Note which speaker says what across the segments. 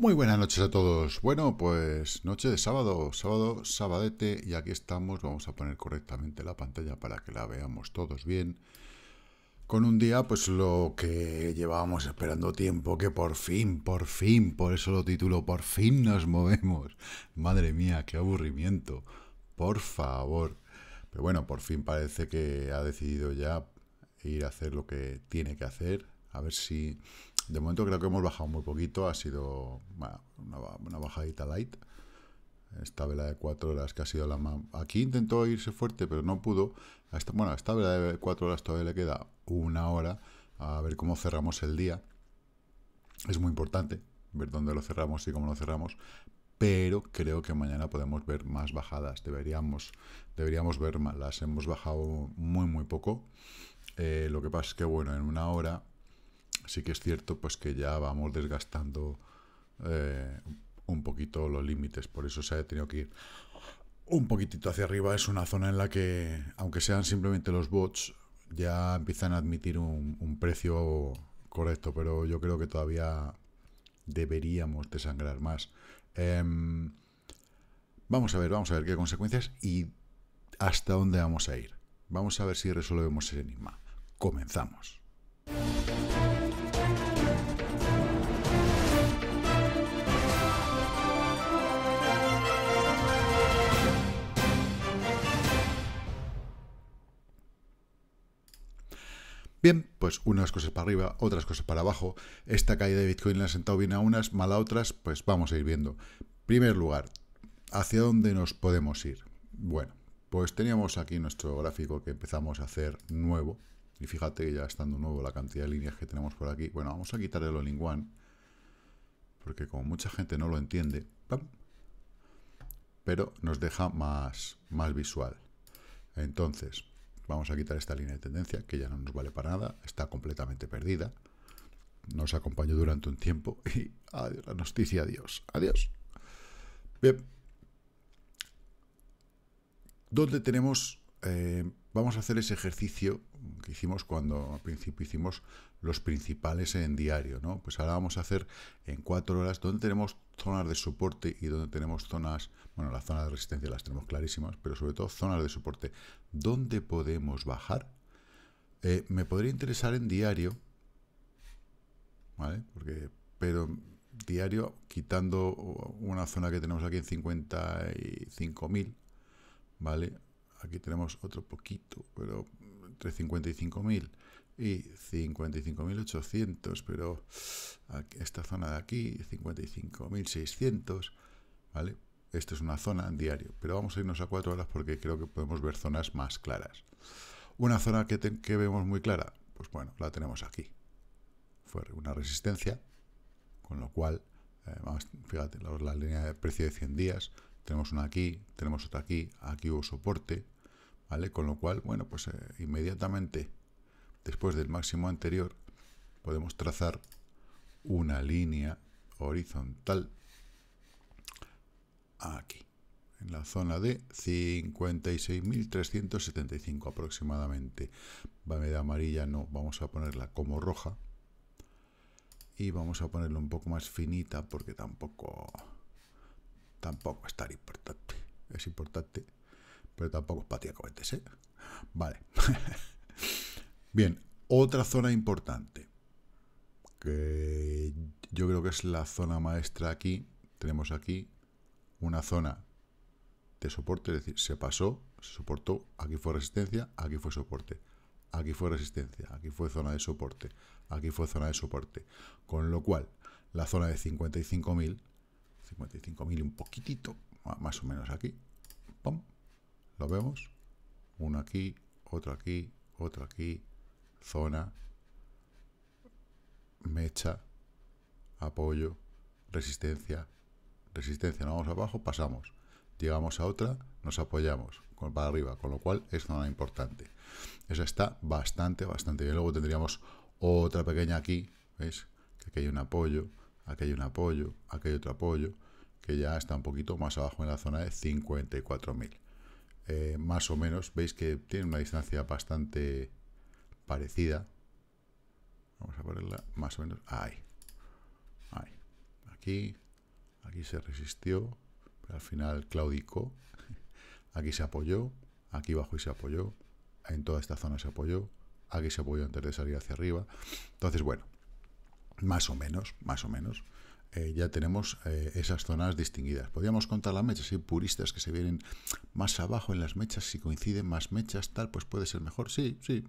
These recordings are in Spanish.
Speaker 1: Muy buenas noches a todos. Bueno, pues noche de sábado, sábado, sabadete, y aquí estamos. Vamos a poner correctamente la pantalla para que la veamos todos bien. Con un día, pues lo que llevábamos esperando tiempo, que por fin, por fin, por eso lo titulo, por fin nos movemos. Madre mía, qué aburrimiento. Por favor. Pero bueno, por fin parece que ha decidido ya ir a hacer lo que tiene que hacer. A ver si de momento creo que hemos bajado muy poquito, ha sido una, bajadita light. Esta vela de 4 horas que ha sido la más... Aquí intentó irse fuerte, pero no pudo. bueno, a esta vela de 4 horas todavía le queda una hora a ver cómo cerramos el día. Es muy importante ver dónde lo cerramos y cómo lo cerramos. Pero creo que mañana podemos ver más bajadas. Deberíamos, deberíamos ver más. Las hemos bajado muy, muy poco. Eh, lo que pasa es que, bueno, en una hora sí que es cierto pues que ya vamos desgastando eh, un poquito los límites, por eso se ha tenido que ir un poquitito hacia arriba. Es una zona en la que, aunque sean simplemente los bots, ya empiezan a admitir un, precio correcto, pero yo creo que todavía deberíamos desangrar más. Em, vamos a ver, vamos a ver qué consecuencias y hasta dónde vamos a ir. Vamos a ver si resolvemos ese enigma. Comenzamos. Bien, pues unas cosas para arriba, otras cosas para abajo. Esta caída de Bitcoin la ha sentado bien a unas, mal a otras, pues vamos a ir viendo. Primer lugar, ¿hacia dónde nos podemos ir? Bueno, pues teníamos aquí nuestro gráfico que empezamos a hacer nuevo. Y fíjate que ya estando nuevo la cantidad de líneas que tenemos por aquí. Bueno, vamos a quitar el all one porque como mucha gente no lo entiende, pero nos deja más, más visual. Entonces, Vamos a quitar esta línea de tendencia, que ya no nos vale para nada, está completamente perdida. Nos acompañó durante un tiempo y adiós, la noticia, adiós, adiós. Bien. ¿Dónde tenemos eh, vamos a hacer ese ejercicio que hicimos cuando al principio hicimos los principales en diario, ¿no? Pues ahora vamos a hacer en cuatro horas donde tenemos zonas de soporte y donde tenemos zonas, bueno, las zonas de resistencia las tenemos clarísimas, pero sobre todo zonas de soporte. ¿Dónde podemos bajar? Eh, me podría interesar en diario, ¿vale? Porque, pero diario, quitando una zona que tenemos aquí en 55.000, ¿vale? Aquí tenemos otro poquito, pero entre 55.000 y 55.800, pero esta zona de aquí, 55.600, ¿vale? Esta es una zona en diario, pero vamos a irnos a cuatro horas porque creo que podemos ver zonas más claras. Una zona que, vemos muy clara, pues bueno, la tenemos aquí. Fue una resistencia, con lo cual, eh, fíjate, la línea de precio de 100 días, tenemos una aquí, tenemos otra aquí, aquí hubo soporte, ¿vale? Con lo cual, bueno, pues eh, inmediatamente después del máximo anterior podemos trazar una línea horizontal aquí, en la zona de 56.375 aproximadamente. Vale, de amarilla no, vamos a ponerla como roja. Y vamos a ponerla un poco más finita porque tampoco Tampoco es tan importante. Es importante, pero tampoco es patía ¿eh? Vale. Bien, otra zona importante, que yo creo que es la zona maestra aquí. Tenemos aquí una zona de soporte, es decir, se pasó, se soportó, aquí fue resistencia, aquí fue soporte, aquí fue resistencia, aquí fue zona de soporte, aquí fue zona de soporte. Con lo cual, la zona de 55.000 55.000 un poquitito, más o menos aquí. ¡Pum! Lo vemos. Uno aquí, otro aquí, otro aquí. Zona. Mecha. Apoyo. Resistencia. Resistencia. No vamos abajo, pasamos. Llegamos a otra, nos apoyamos para arriba, con lo cual es zona importante. Esa está bastante, bastante y Luego tendríamos otra pequeña aquí, ¿veis? Que hay un apoyo aquí hay un apoyo, aquí hay otro apoyo, que ya está un poquito más abajo en la zona de 54.000. Eh, más o menos, veis que tiene una distancia bastante parecida. Vamos a ponerla más o menos ahí. ahí. Aquí, aquí se resistió, pero al final claudicó. Aquí se apoyó, aquí abajo y se apoyó, en toda esta zona se apoyó, aquí se apoyó antes de salir hacia arriba. Entonces, bueno, más o menos, más o menos. Eh, ya tenemos eh, esas zonas distinguidas. Podríamos contar las mechas, hay puristas que se vienen más abajo en las mechas, si coinciden más mechas, tal, pues puede ser mejor, sí, sí.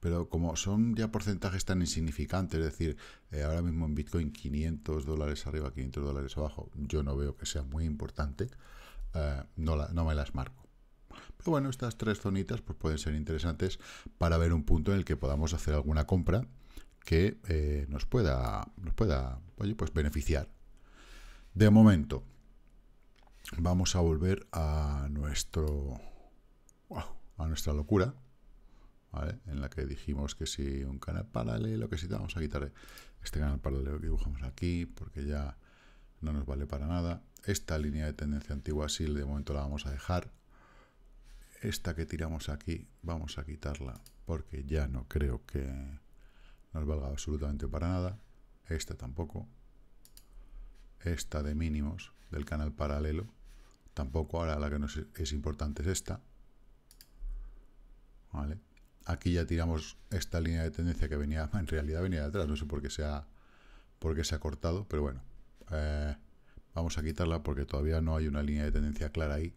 Speaker 1: Pero como son ya porcentajes tan insignificantes, es decir, eh, ahora mismo en Bitcoin 500 dólares arriba, 500 dólares abajo, yo no veo que sea muy importante, no, no me las marco. Pero bueno, estas tres zonitas pues pueden ser interesantes para ver un punto en el que podamos hacer alguna compra que eh, nos pueda, nos pueda oye, pues beneficiar. De momento, vamos a volver a nuestro a nuestra locura, En la que dijimos que si un canal paralelo, que si vamos a quitar este canal paralelo que dibujamos aquí, porque ya no nos vale para nada. Esta línea de tendencia antigua sí, de momento la vamos a dejar. Esta que tiramos aquí, vamos a quitarla, porque ya no creo que nos valga absolutamente para nada. Esta tampoco. Esta de mínimos del canal paralelo. Tampoco. Ahora la que nos es importante es esta. ¿Vale? Aquí ya tiramos esta línea de tendencia que venía, en realidad venía de atrás. No sé por qué se ha, se ha cortado, pero bueno. Eh, vamos a quitarla porque todavía no hay una línea de tendencia clara ahí.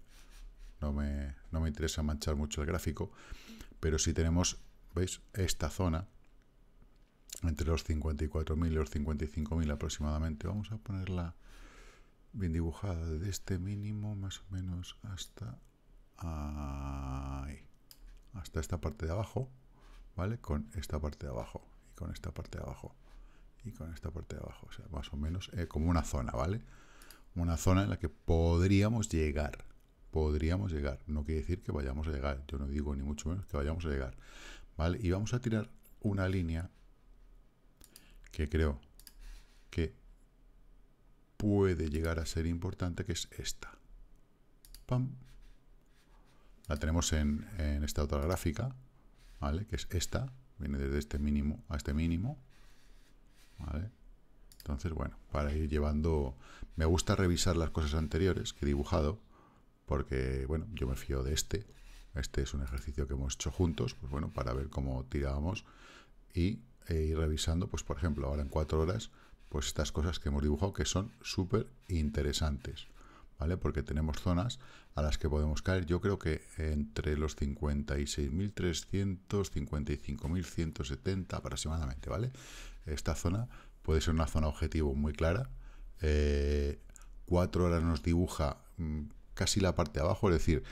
Speaker 1: No me, no me interesa manchar mucho el gráfico. Pero si tenemos, ¿veis? Esta zona entre los 54.000 y los 55.000 aproximadamente. Vamos a ponerla bien dibujada desde este mínimo más o menos hasta ahí, hasta esta parte de abajo, ¿vale? Con esta parte de abajo y con esta parte de abajo y con esta parte de abajo, o sea, más o menos eh, como una zona, ¿vale? Una zona en la que podríamos llegar, podríamos llegar, no quiere decir que vayamos a llegar, yo no digo ni mucho menos que vayamos a llegar, ¿vale? Y vamos a tirar una línea que creo que puede llegar a ser importante, que es esta. Pam. La tenemos en, esta otra gráfica, ¿vale? Que es esta, viene desde este mínimo a este mínimo, ¿vale? Entonces, bueno, para ir llevando... Me gusta revisar las cosas anteriores que he dibujado, porque, bueno, yo me fío de este. Este es un ejercicio que hemos hecho juntos, pues bueno, para ver cómo tirábamos y e ir revisando, pues por ejemplo, ahora en cuatro horas, pues estas cosas que hemos dibujado que son súper interesantes, ¿vale? Porque tenemos zonas a las que podemos caer, yo creo que entre los 56.300, 55.170 aproximadamente, ¿vale? Esta zona puede ser una zona objetivo muy clara. Eh, cuatro horas nos dibuja mm, casi la parte de abajo, es decir,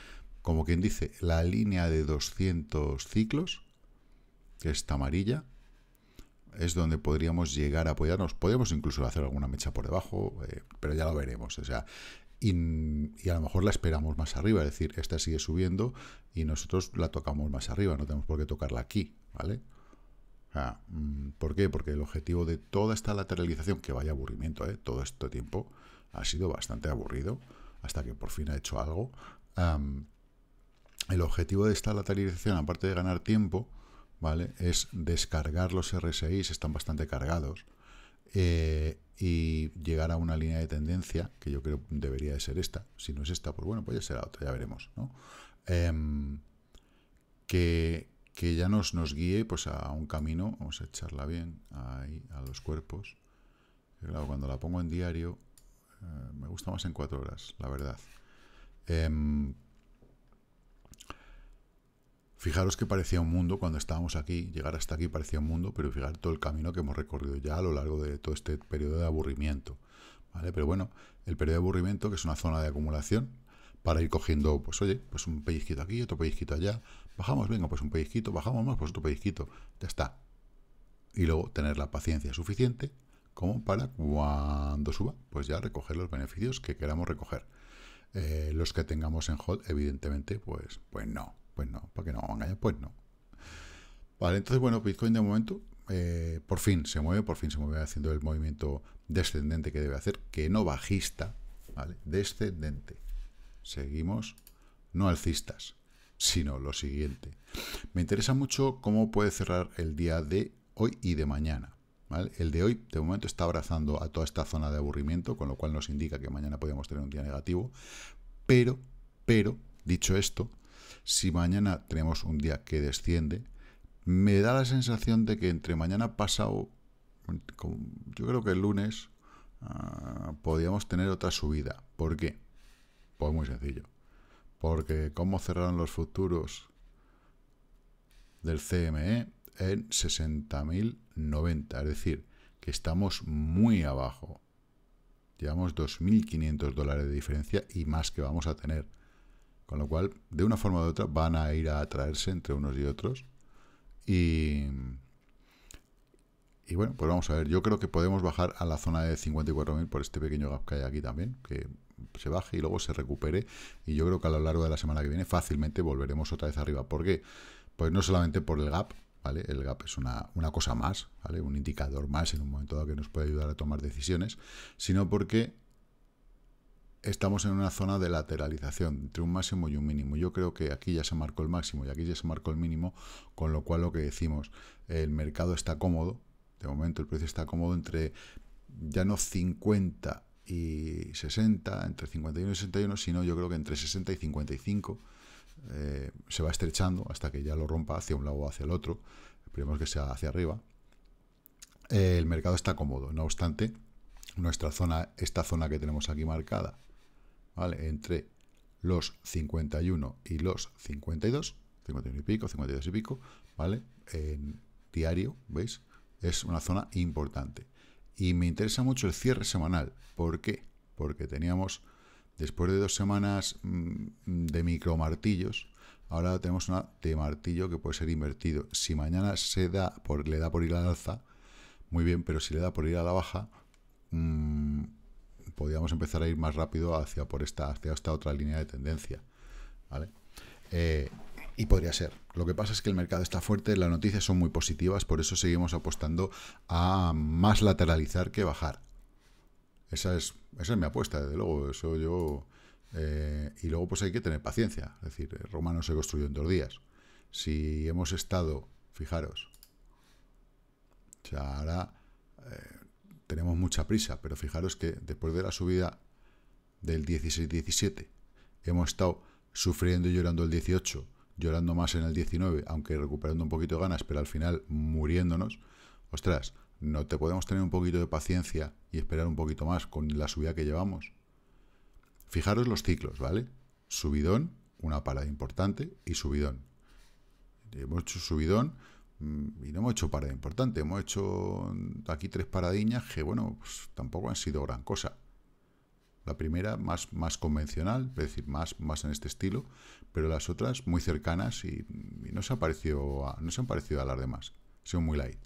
Speaker 1: como quien dice, la línea de 200 ciclos, que está amarilla, es donde podríamos llegar a apoyarnos. Podemos incluso hacer alguna mecha por debajo, eh, pero ya lo veremos. O sea, y, a lo mejor la esperamos más arriba, es decir, esta sigue subiendo y nosotros la tocamos más arriba, no tenemos por qué tocarla aquí, ¿vale? Mm, ¿Por qué? Porque el objetivo de toda esta lateralización, que vaya aburrimiento, ¿eh? todo este tiempo ha sido bastante aburrido, hasta que por fin ha hecho algo. el objetivo de esta lateralización, aparte de ganar tiempo, ¿vale? Es descargar los RSI, están bastante cargados, eh, y llegar a una línea de tendencia, que yo creo debería de ser esta. Si no es esta, pues bueno, puede ser la otra, ya veremos, ¿no? Em, que, ya nos, nos guíe pues, a un camino, vamos a echarla bien ahí, a los cuerpos. cuando la pongo en diario, eh, me gusta más en cuatro horas, la verdad. Em, Fijaros que parecía un mundo cuando estábamos aquí, llegar hasta aquí parecía un mundo, pero fijar todo el camino que hemos recorrido ya a lo largo de todo este periodo de aburrimiento. ¿vale? Pero bueno, el periodo de aburrimiento, que es una zona de acumulación, para ir cogiendo, pues oye, pues un pellizquito aquí, otro pellizquito allá, bajamos, venga, pues un pellizquito, bajamos más, pues otro pellizquito, ya está. Y luego tener la paciencia suficiente como para cuando suba, pues ya recoger los beneficios que queramos recoger. Eh, los que tengamos en hold, evidentemente, pues, pues no, pues no, para que no me engañen, pues no. Vale, entonces, bueno, Bitcoin de momento, eh, por fin se mueve, por fin se mueve haciendo el movimiento descendente que debe hacer, que no bajista, ¿vale? Descendente. Seguimos, no alcistas, sino lo siguiente. Me interesa mucho cómo puede cerrar el día de hoy y de mañana. ¿Vale? El de hoy, de momento, está abrazando a toda esta zona de aburrimiento, con lo cual nos indica que mañana podríamos tener un día negativo. Pero, pero, dicho esto, si mañana tenemos un día que desciende, me da la sensación de que entre mañana pasado, yo creo que el lunes, ah, podíamos podríamos tener otra subida. ¿Por qué? Pues muy sencillo. Porque cómo cerraron los futuros del CME en 60.090. Es decir, que estamos muy abajo. Llevamos 2.500 dólares de diferencia y más que vamos a tener. Con lo cual, de una forma u otra, van a ir a atraerse entre unos y otros. Y, y bueno, pues vamos a ver. Yo creo que podemos bajar a la zona de 54.000 por este pequeño gap que hay aquí también, que se baje y luego se recupere. Y yo creo que a lo largo de la semana que viene fácilmente volveremos otra vez arriba. ¿Por qué? Pues no solamente por el gap, ¿Vale? El gap es una, una, cosa más, ¿vale? Un indicador más en un momento dado que nos puede ayudar a tomar decisiones, sino porque estamos en una zona de lateralización entre un máximo y un mínimo. Yo creo que aquí ya se marcó el máximo y aquí ya se marcó el mínimo, con lo cual lo que decimos, el mercado está cómodo, de momento el precio está cómodo entre ya no 50 y 60, entre 51 y 61, sino yo creo que entre 60 y 55 eh, se va estrechando hasta que ya lo rompa hacia un lado o hacia el otro, esperemos que sea hacia arriba. Eh, el mercado está cómodo, no obstante, nuestra zona, esta zona que tenemos aquí marcada, ¿vale? Entre los 51 y los 52, 51 y pico, 52 y pico, ¿vale? En diario, ¿veis? Es una zona importante. Y me interesa mucho el cierre semanal. ¿Por qué? Porque teníamos, después de dos semanas mm, de micromartillos, ahora tenemos una de martillo que puede ser invertido. Si mañana se da por, le da por ir a la alza, muy bien, pero si le da por ir a la baja, mm, Podríamos empezar a ir más rápido hacia por esta, hacia esta otra línea de tendencia. Eh, y podría ser. Lo que pasa es que el mercado está fuerte, las noticias son muy positivas, por eso seguimos apostando a más lateralizar que bajar. Esa es, esa es mi apuesta, desde luego. Eso yo. Eh, y luego, pues hay que tener paciencia. Es decir, eh, Roma no se construyó en dos días. Si hemos estado, fijaros, o ahora tenemos mucha prisa, pero fijaros que después de la subida del 16-17 hemos estado sufriendo y llorando el 18, llorando más en el 19, aunque recuperando un poquito de ganas, pero al final muriéndonos, ostras, ¿no te podemos tener un poquito de paciencia y esperar un poquito más con la subida que llevamos? Fijaros los ciclos, ¿vale? Subidón, una parada importante y subidón. Hemos hecho subidón, Mm, y no hemos hecho parada importante, hemos hecho mm, aquí tres paradiñas que, bueno, pues, tampoco han sido gran cosa. La primera más, más convencional, es decir, más, más en este estilo, pero las otras muy cercanas y, no, se parecido no se han parecido a las demás. Son muy light.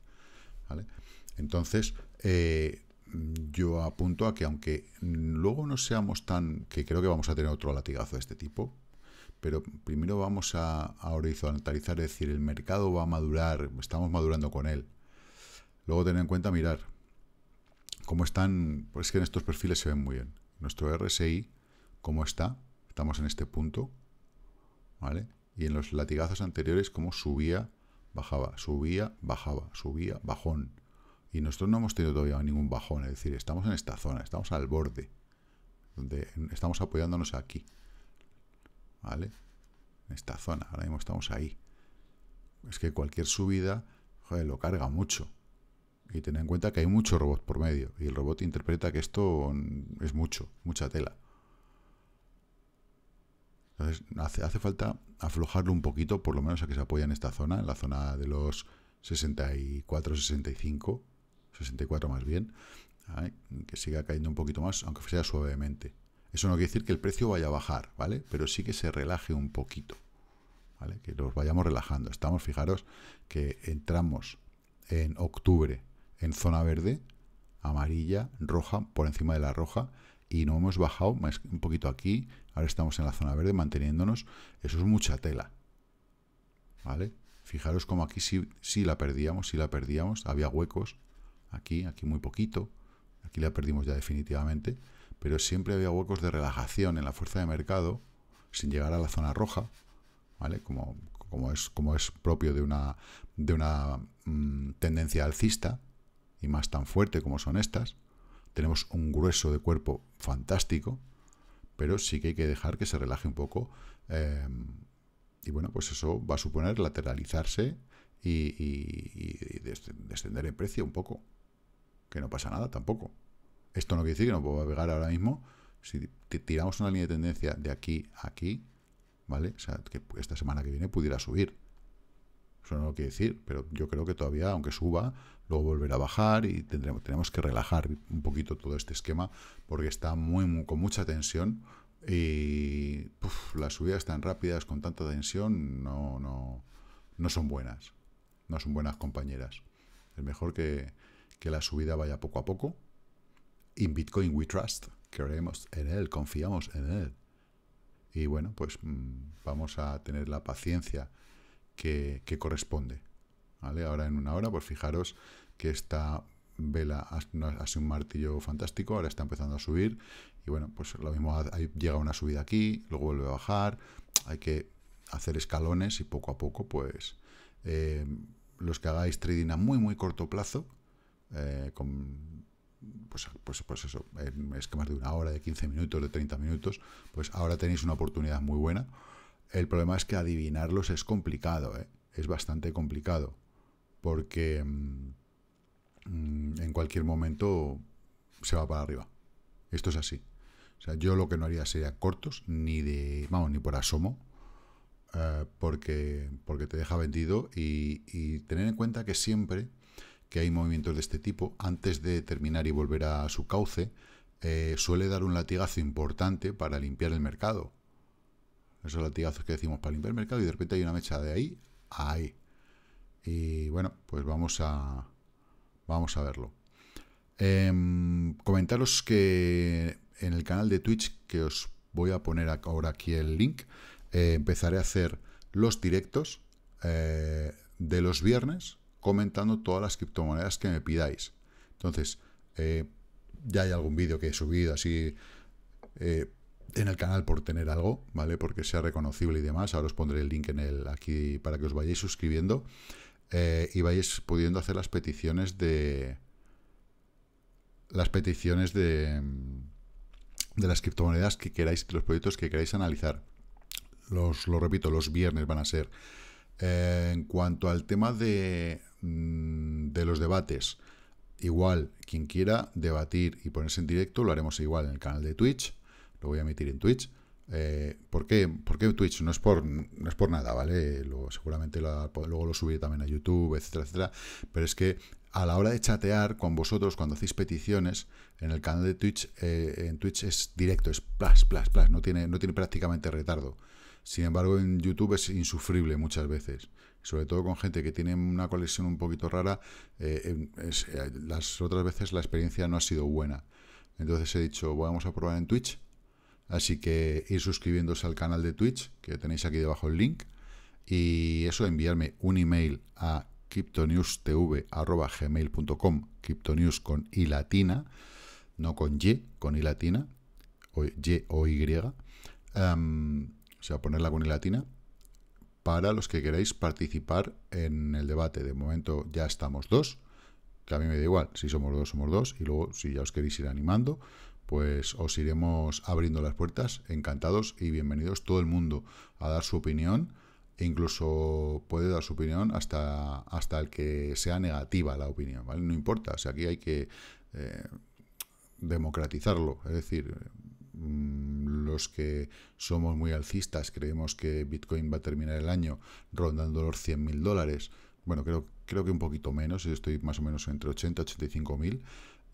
Speaker 1: Entonces, eh, yo apunto a que aunque mm, luego no seamos tan, que creo que vamos a tener otro latigazo de este tipo, pero primero vamos a, horizontalizar, es decir, el mercado va a madurar, estamos madurando con él. Luego tener en cuenta, mirar, cómo están, pues es que en estos perfiles se ven muy bien. Nuestro RSI, cómo está, estamos en este punto, ¿vale? Y en los latigazos anteriores, cómo subía, bajaba, subía, bajaba, subía, bajón. Y nosotros no hemos tenido todavía ningún bajón, es decir, estamos en esta zona, estamos al borde, donde estamos apoyándonos aquí. ¿vale? En esta zona, ahora mismo estamos ahí. Es que cualquier subida, joder, lo carga mucho. Y ten en cuenta que hay mucho robot por medio. Y el robot interpreta que esto es mucho, mucha tela. Entonces hace, falta aflojarlo un poquito, por lo menos a que se apoye en esta zona, en la zona de los 64, 65, 64 más bien, que siga cayendo un poquito más, aunque sea suavemente. Eso no quiere decir que el precio vaya a bajar, ¿vale? Pero sí que se relaje un poquito, ¿vale? Que los vayamos relajando. Estamos, fijaros, que entramos en octubre en zona verde, amarilla, roja, por encima de la roja, y no hemos bajado más un poquito aquí, ahora estamos en la zona verde manteniéndonos, eso es mucha tela, ¿vale? Fijaros como aquí sí, sí la perdíamos, sí la perdíamos, había huecos, aquí, aquí muy poquito, aquí la perdimos ya definitivamente, pero siempre había huecos de relajación en la fuerza de mercado sin llegar a la zona roja, ¿vale? Como, como, es, como es propio de una, de una mm, tendencia alcista y más tan fuerte como son estas. Tenemos un grueso de cuerpo fantástico, pero sí que hay que dejar que se relaje un poco. Em, y bueno, pues eso va a suponer lateralizarse y, y descender en precio un poco, que no pasa nada tampoco. Esto no quiere decir que no pueda pegar ahora mismo. Si tiramos una línea de tendencia de aquí a aquí, ¿vale? O sea, que esta semana que viene pudiera subir. Eso no lo quiere decir, pero yo creo que todavía, aunque suba, luego volverá a bajar y tenemos que relajar un poquito todo este esquema porque está muy, con mucha tensión y las subidas tan rápidas con tanta tensión no, no, no son buenas. No son buenas compañeras. Es mejor que, que la subida vaya poco a poco In Bitcoin We Trust. Creemos en él, confiamos en él. Y bueno, pues mm, vamos a tener la paciencia que, corresponde. ¿Vale? Ahora en una hora, pues fijaros que esta vela hace un martillo fantástico, ahora está empezando a subir y bueno, pues lo mismo llega una subida aquí, luego vuelve a bajar, hay que hacer escalones y poco a poco pues eh, los que hagáis trading a muy muy corto plazo, eh, con pues, pues, es pues eso, que más de una hora, de 15 minutos, de 30 minutos, pues ahora tenéis una oportunidad muy buena. El problema es que adivinarlos es complicado, ¿eh? es bastante complicado, porque mm, en cualquier momento se va para arriba. Esto es así. O sea, yo lo que no haría sería cortos, ni de, vamos, ni por asomo, eh, porque, porque te deja vendido y, y tener en cuenta que siempre que hay movimientos de este tipo, antes de terminar y volver a su cauce, eh, suele dar un latigazo importante para limpiar el mercado. Esos latigazos que decimos para limpiar el mercado y de repente hay una mecha de ahí a ahí. Y bueno, pues vamos a, vamos a verlo. Em, comentaros que en el canal de Twitch, que os voy a poner ahora aquí el link, eh, empezaré a hacer los directos eh, de los viernes comentando todas las criptomonedas que me pidáis. Entonces, eh, ya hay algún vídeo que he subido así eh, en el canal por tener algo, ¿vale? Porque sea reconocible y demás. Ahora os pondré el link en el aquí para que os vayáis suscribiendo eh, y vayáis pudiendo hacer las peticiones de las peticiones de de las criptomonedas que queráis, los proyectos que queráis analizar. Los, lo repito, los viernes van a ser. en cuanto al tema de Mm, de los debates. Igual, quien quiera debatir y ponerse en directo, lo haremos igual en el canal de Twitch. Lo voy a emitir en Twitch. Eh, ¿por, qué? ¿por, Twitch? No es por, no es por nada, ¿vale? Lo, seguramente luego lo subiré también a YouTube, etcétera, etcétera. Pero es que a la hora de chatear con vosotros, cuando hacéis peticiones, en el canal de Twitch, eh, en Twitch es directo, es plas, plas, plas, no tiene, no tiene prácticamente retardo. Sin embargo, en YouTube es insufrible muchas veces sobre todo con gente que tiene una colección un poquito rara, eh, em, eh, las otras veces la experiencia no ha sido buena. Entonces he dicho, vamos a probar en Twitch. Así que ir suscribiéndose al canal de Twitch, que tenéis aquí debajo el link. Y eso, enviarme un email a cryptonewstv.gmail.com, cryptonews con i latina, no con y, con i latina, o y o y, em, o sea, ponerla con i latina para los que queráis participar en el debate. De momento ya estamos dos, que a mí me da igual, si somos dos, somos dos, y luego si ya os queréis ir animando, pues os iremos abriendo las puertas, encantados y bienvenidos todo el mundo a dar su opinión, e incluso puede dar su opinión hasta, hasta el que sea negativa la opinión, ¿vale? No importa, o sea, aquí hay que eh, democratizarlo, es decir, Mm, los que somos muy alcistas creemos que Bitcoin va a terminar el año rondando los 100 mil dólares. Bueno, creo, creo que un poquito menos, yo estoy más o menos entre 80 y 85 mil.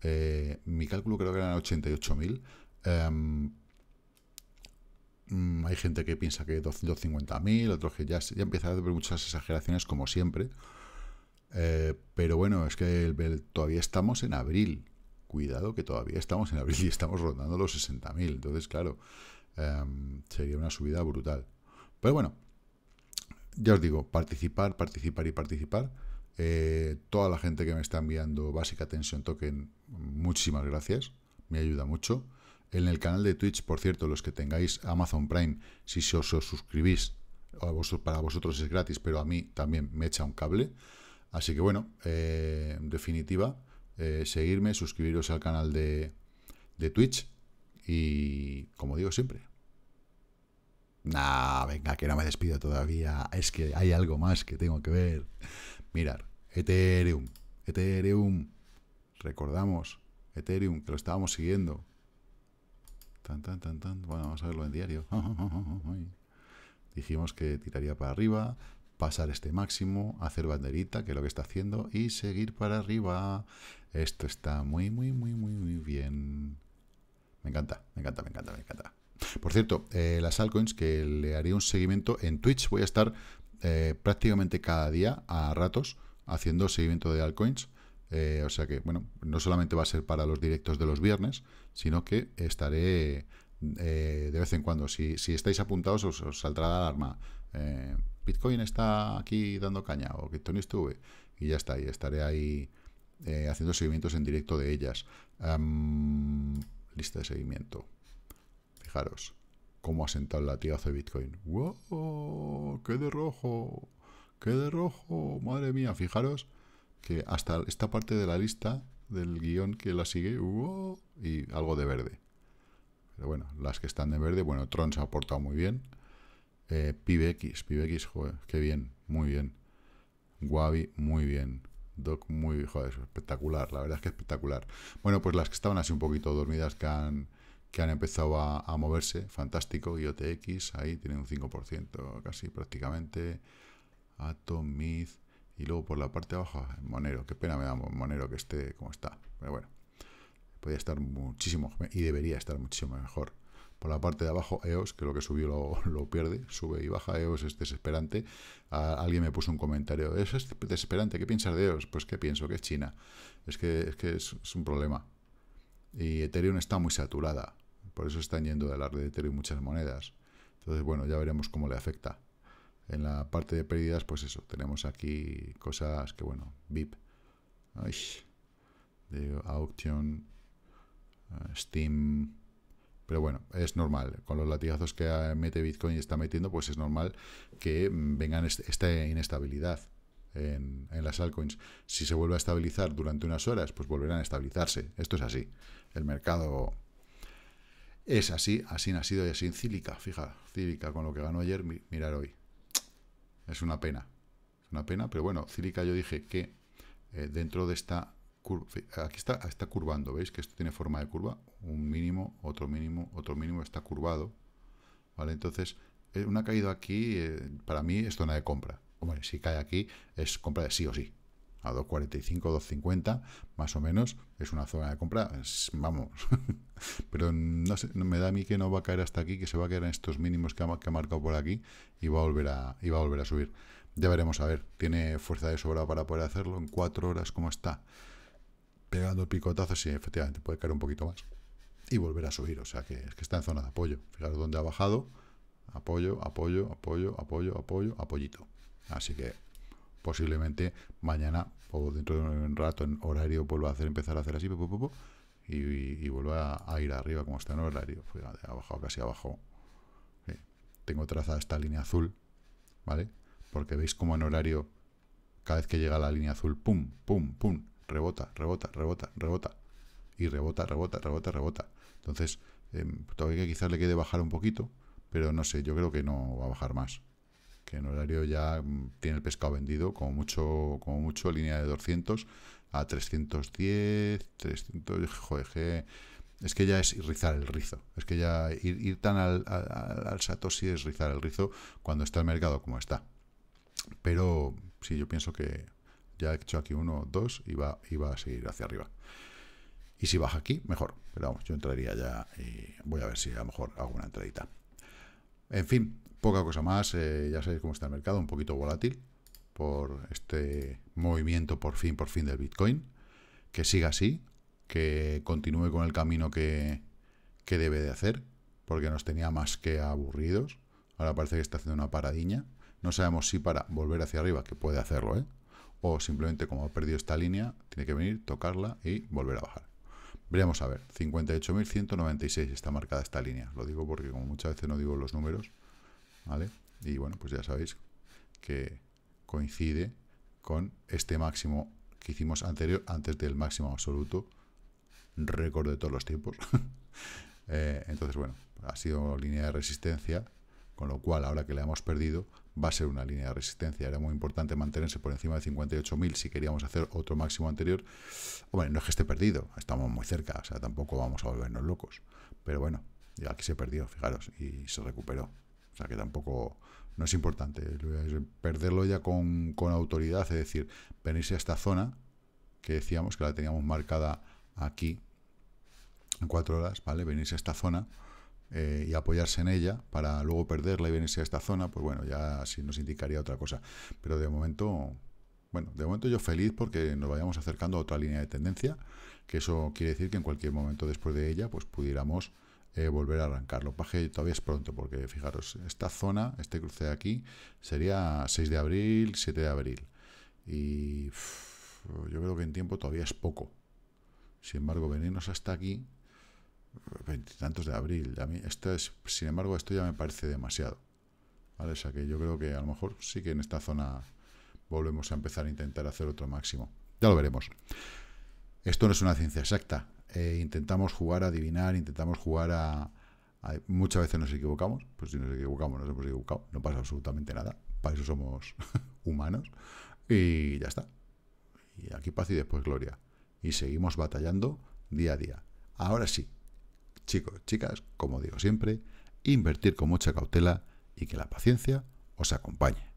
Speaker 1: Eh, mi cálculo creo que eran 88 mil. Em, mm, hay gente que piensa que mil otros que ya, ya empieza a ver muchas exageraciones como siempre. Eh, pero bueno, es que todavía estamos en abril cuidado que todavía estamos en abril y estamos rondando los 60.000. Entonces, claro, em, sería una subida brutal. Pero bueno, ya os digo, participar, participar y participar. Eh, toda la gente que me está enviando básica Tension token, muchísimas gracias. Me ayuda mucho. En el canal de Twitch, por cierto, los que tengáis Amazon Prime, si os, os suscribís, para vosotros es gratis, pero a mí también me echa un cable. Así que bueno, eh, en definitiva, eh, seguirme, suscribiros al canal de, de Twitch y, como digo siempre, Nah, venga, que no me despido todavía. Es que hay algo más que tengo que ver. Mirar, Ethereum. Ethereum. Recordamos. Ethereum, que lo estábamos siguiendo. Tan, tan, tan, tan. Bueno, vamos a verlo en diario. Dijimos que tiraría para arriba pasar este máximo, hacer banderita, que es lo que está haciendo, y seguir para arriba. Esto está muy, muy, muy, muy, muy bien. Me encanta, me encanta, me encanta, me encanta. Por cierto, eh, las altcoins, que le haré un seguimiento en Twitch, voy a estar eh, prácticamente cada día, a ratos, haciendo seguimiento de altcoins. Eh, o sea que, bueno, no solamente va a ser para los directos de los viernes, sino que estaré de vez en cuando. Si, estáis apuntados, os, os saldrá la alarma. Bitcoin está aquí dando caña o Tony estuve y ya está, y estaré ahí eh, haciendo seguimientos en directo de ellas. lista de seguimiento. Fijaros cómo ha sentado el latigazo de Bitcoin. ¡Wow! ¡Qué de rojo! ¡Qué de rojo! ¡Madre mía! Fijaros que hasta esta parte de la lista del guión que la sigue, ¡wow! y algo de verde. Pero bueno, las que están de verde, bueno, Tron se ha portado muy bien. Eh, PibeX, PibeX, joder, qué bien, muy bien. Guavi, muy bien. Doc, muy bien, joder, espectacular, la verdad es que espectacular. Bueno, pues las que estaban así un poquito dormidas que han, que han empezado a, moverse, fantástico. IOTX, ahí tiene un 5% casi prácticamente. Atom, y luego por la parte de abajo, Monero, qué pena me da Monero que esté como está, pero bueno, podría estar muchísimo y debería estar muchísimo mejor la parte de abajo EOS, que lo que subió lo, pierde, sube y baja EOS, es desesperante. alguien me puso un comentario, eso es desesperante, ¿qué piensas de EOS? Pues que pienso, que es China. Es que es, un problema. Y Ethereum está muy saturada, por eso están yendo de la red de Ethereum muchas monedas. Entonces, bueno, ya veremos cómo le afecta. En la parte de pérdidas, pues eso, tenemos aquí cosas que, bueno, VIP. Ay, de Auction, eh, Steam, pero bueno, es normal. Con los latigazos que eh, mete Bitcoin y está metiendo, pues es normal que mm, vengan esta inestabilidad en, las altcoins. Si se vuelve a estabilizar durante unas horas, pues volverán a estabilizarse. Esto es así. El mercado es así, así nacido y así. en Cílica, fija, cílica con lo que ganó ayer, mirar hoy. Es una pena. Es una pena, pero bueno, cílica yo dije que eh, dentro de esta aquí está, está curvando, ¿veis? Que esto tiene forma de curva, un mínimo, otro mínimo, otro mínimo, está curvado, ¿vale? Entonces, eh, una caída aquí, eh, para mí es zona de compra. Hombre, si cae aquí, es compra de sí o sí. A 2.45, 2.50, más o menos, es una zona de compra, vamos. Pero no sé, me da a mí que no va a caer hasta aquí, que se va a quedar en estos mínimos que ha, marcado por aquí y va, a volver a, y va a volver a subir. Ya veremos, a ver, tiene fuerza de sobra para poder hacerlo en cuatro horas como está pegando picotazo sí, efectivamente puede caer un poquito más y volver a subir. O sea que es que está en zona de apoyo. Fijaros dónde ha bajado. Apoyo, apoyo, apoyo, apoyo, apoyo, apoyito. Así que posiblemente mañana o dentro de un rato en horario vuelva a empezar a hacer así y, vuelva a, ir arriba como está en horario. Fíjate, ha bajado casi abajo. Tengo trazada esta línea azul, ¿vale? Porque veis como en horario, cada vez que llega la línea azul, pum, pum, pum, rebota, rebota, rebota, rebota. Y rebota, rebota, rebota, rebota. Entonces, eh, todavía quizás le quede bajar un poquito, pero no sé, yo creo que no va a bajar más. Que en horario ya mm, tiene el pescado vendido, como mucho, como mucho línea de 200 a 310, 300, joder, es que ya es rizar el rizo. Es que ya ir, tan al, al, al, Satoshi es rizar el rizo cuando está el mercado como está. Pero sí, yo pienso que ya he hecho aquí uno, dos y va, a seguir hacia arriba. Y si baja aquí, mejor. Pero vamos, yo entraría ya y voy a ver si a lo mejor hago una entradita. En fin, poca cosa más. Eh, ya sabéis cómo está el mercado, un poquito volátil por este movimiento por fin, por fin del Bitcoin. Que siga así, que continúe con el camino que, que debe de hacer, porque nos tenía más que aburridos. Ahora parece que está haciendo una paradiña. No sabemos si para volver hacia arriba, que puede hacerlo, ¿eh? o simplemente como ha perdido esta línea, tiene que venir, tocarla y volver a bajar. Veremos a ver, 58.196 está marcada esta línea, lo digo porque como muchas veces no digo los números, ¿vale? Y bueno, pues ya sabéis que coincide con este máximo que hicimos anterior, antes del máximo absoluto, récord de todos los tiempos. Eh, entonces, bueno, ha sido línea de resistencia con lo cual ahora que le hemos perdido va a ser una línea de resistencia. Era muy importante mantenerse por encima de 58.000 si queríamos hacer otro máximo anterior. Bueno, no es que esté perdido, estamos muy cerca, o sea, tampoco vamos a volvernos locos. Pero bueno, ya aquí se perdió, fijaros, y se recuperó. O sea que tampoco no es importante perderlo ya con, con autoridad, es decir, venirse a esta zona que decíamos que la teníamos marcada aquí en cuatro horas, ¿vale? Venirse a esta zona eh, y apoyarse en ella para luego perderla y venirse a esta zona, pues bueno, ya si nos indicaría otra cosa. Pero de momento, bueno, de momento yo feliz porque nos vayamos acercando a otra línea de tendencia, que eso quiere decir que en cualquier momento después de ella, pues pudiéramos eh, volver a arrancarlo. Paje todavía es pronto, porque fijaros, esta zona, este cruce de aquí, sería 6 de abril, 7 de abril. Y yo creo que en tiempo todavía es poco. Sin embargo, venirnos hasta aquí veintitantos de abril. A mí esto es, sin embargo, esto ya me parece demasiado. ¿vale? O sea que yo creo que a lo mejor sí que en esta zona volvemos a empezar a intentar hacer otro máximo. Ya lo veremos. Esto no es una ciencia exacta. Eh, intentamos jugar a adivinar, intentamos jugar a, a, Muchas veces nos equivocamos, pues si nos equivocamos nos hemos equivocado, no pasa absolutamente nada. Para eso somos humanos y ya está. Y aquí paz y después gloria. Y seguimos batallando día a día. Ahora sí, Chicos, chicas, como digo siempre, invertir con mucha cautela y que la paciencia os acompañe.